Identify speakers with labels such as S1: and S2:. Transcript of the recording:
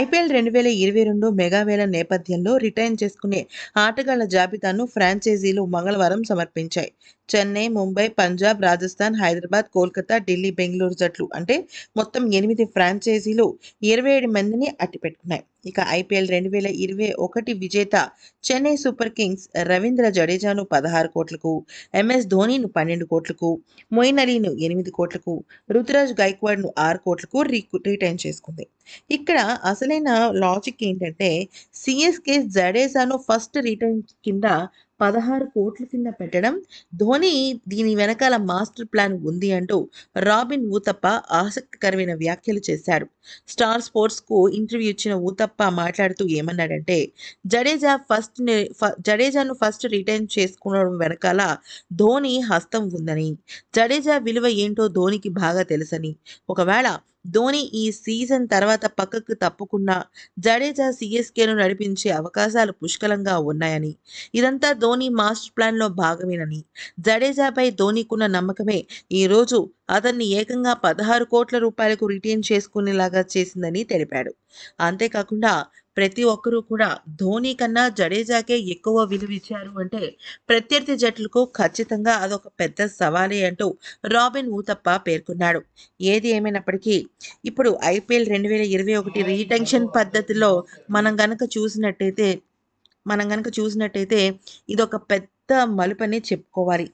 S1: IPL రెండు వేల ఇరవై రెండు మెగావేల నేపథ్యంలో రిటైర్ చేసుకునే ఆటగాళ్ల జాబితాను ఫ్రాంచైజీలు మంగళవారం సమర్పించాయి చెన్నై ముంబై పంజాబ్ రాజస్థాన్ హైదరాబాద్ కోల్కతా ఢిల్లీ బెంగళూరు జట్లు అంటే మొత్తం ఎనిమిది ఫ్రాంచైజీలు ఇరవై ఏడు మందిని అట్టిపెట్టుకున్నాయి ఇక ఐపీఎల్ రెండు వేల ఇరవై ఒకటి విజేత చెన్నై సూపర్ కింగ్స్ రవీంద్ర జడేజాను పదహారు కోట్లకు ఎంఎస్ ధోనిను పన్నెండు కోట్లకు మొయిన్ అలీను ఎనిమిది కోట్లకు రుతురాజ్ గైక్వాడ్ను ఆరు కోట్లకు రీ రిటైన్ చేసుకుంది ఇక్కడ అసలైన లాజిక్ ఏంటంటే సిఎస్కే జడేజాను ఫస్ట్ రిటర్న్ కింద పదహారు కోట్ల కింద పెట్టడం ధోని దీని వెనకాల మాస్టర్ ప్లాన్ ఉంది అంటూ రాబిన్ ఊతప్ప ఆసక్తికరమైన వ్యాఖ్యలు చేశారు స్టార్ స్పోర్ట్స్కు ఇంటర్వ్యూ ఇచ్చిన ఊతప్ప మాట్లాడుతూ ఏమన్నాడంటే జడేజా ఫస్ట్ జడేజాను ఫస్ట్ రిటైన్ చేసుకోవడం వెనకాల ధోని హస్తం ఉందని జడేజా విలువ ఏంటో ధోనికి బాగా తెలుసని ఒకవేళ ధోని ఈ సీజన్ తర్వాత పక్కకు తప్పుకున్నా జడేజా సిఎస్కేను నడిపించే అవకాశాలు పుష్కలంగా ఉన్నాయని ఇదంతా ధోని మాస్టర్ ప్లాన్లో భాగమేనని జడేజాపై ధోనికున్న నమ్మకమే ఈరోజు అతన్ని ఏకంగా పదహారు కోట్ల రూపాయలకు రిటైన్ చేసుకునేలాగా చేసిందని తెలిపాడు అంతేకాకుండా ప్రతి ఒక్కరూ కూడా ధోని కన్నా జడేజాకే ఎక్కువ విలువ ఇచ్చారు అంటే ప్రత్యర్థి జట్లకు ఖచ్చితంగా అదొక పెద్ద సవాలే అంటూ రాబిన్ ఊతప్ప పేర్కొన్నాడు ఏది ఏమైనప్పటికీ ఇప్పుడు ఐపీఎల్ రెండు వేల ఇరవై ఒకటి రీటెన్షన్ పద్ధతిలో మనం గనక చూసినట్టయితే మనం గనక చూసినట్టయితే ఇదొక పెద్ద మలుపని చెప్పుకోవాలి